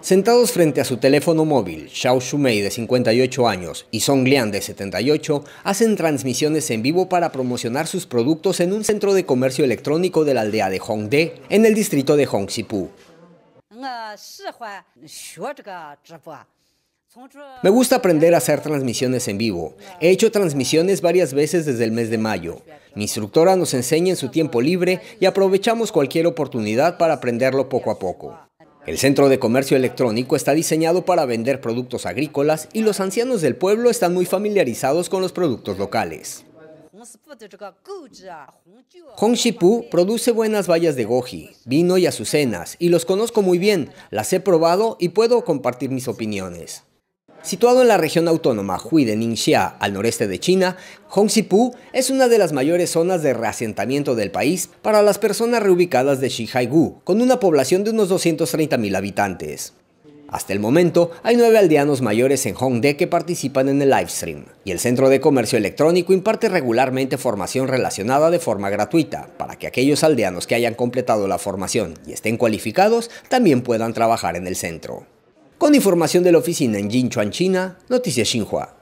Sentados frente a su teléfono móvil, Xiao Shumei de 58 años y Song Lian de 78 hacen transmisiones en vivo para promocionar sus productos en un centro de comercio electrónico de la aldea de Hongde, en el distrito de Hongxipu. Me gusta aprender a hacer transmisiones en vivo. He hecho transmisiones varias veces desde el mes de mayo. Mi instructora nos enseña en su tiempo libre y aprovechamos cualquier oportunidad para aprenderlo poco a poco. El centro de comercio electrónico está diseñado para vender productos agrícolas y los ancianos del pueblo están muy familiarizados con los productos locales. Pu produce buenas vallas de goji, vino y azucenas, y los conozco muy bien, las he probado y puedo compartir mis opiniones. Situado en la región autónoma Hui de Ningxia, al noreste de China, Hongxipu es una de las mayores zonas de reasentamiento del país para las personas reubicadas de Xihaigu, con una población de unos 230.000 habitantes. Hasta el momento, hay nueve aldeanos mayores en Hongde que participan en el livestream, y el Centro de Comercio Electrónico imparte regularmente formación relacionada de forma gratuita, para que aquellos aldeanos que hayan completado la formación y estén cualificados también puedan trabajar en el centro. Con información de la oficina en Jinchuan, China, Noticias Xinhua.